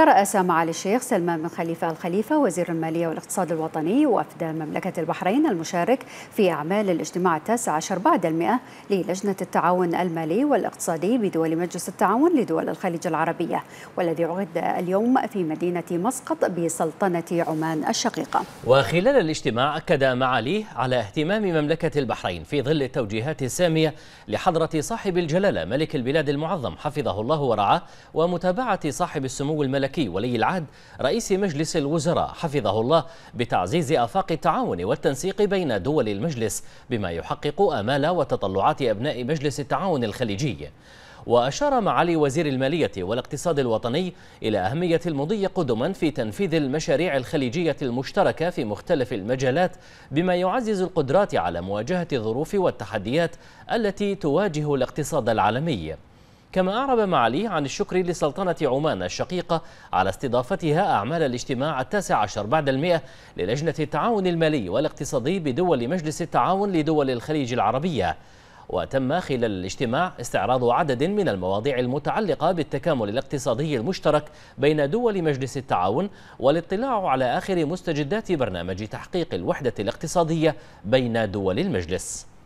ترأس معالي الشيخ سلمان بن خليفة الخليفة وزير المالية والاقتصاد الوطني وفد مملكة البحرين المشارك في أعمال الاجتماع التاسع عشر بعد المئة للجنة التعاون المالي والاقتصادي بدول مجلس التعاون لدول الخليج العربية والذي عقد اليوم في مدينة مسقط بسلطنة عمان الشقيقة وخلال الاجتماع أكد معاليه على اهتمام مملكة البحرين في ظل التوجيهات السامية لحضرة صاحب الجلالة ملك البلاد المعظم حفظه الله ورعاه ومتابعة صاحب السمو الملكي الملكي ولي العهد رئيس مجلس الوزراء حفظه الله بتعزيز آفاق التعاون والتنسيق بين دول المجلس بما يحقق آمال وتطلعات أبناء مجلس التعاون الخليجي وأشار معالي وزير المالية والاقتصاد الوطني إلى أهمية المضي قدما في تنفيذ المشاريع الخليجية المشتركة في مختلف المجالات بما يعزز القدرات على مواجهة الظروف والتحديات التي تواجه الاقتصاد العالمي كما أعرب معاليه عن الشكر لسلطنة عمان الشقيقة على استضافتها أعمال الاجتماع التاسع عشر بعد المئة للجنة التعاون المالي والاقتصادي بدول مجلس التعاون لدول الخليج العربية وتم خلال الاجتماع استعراض عدد من المواضيع المتعلقة بالتكامل الاقتصادي المشترك بين دول مجلس التعاون والاطلاع على آخر مستجدات برنامج تحقيق الوحدة الاقتصادية بين دول المجلس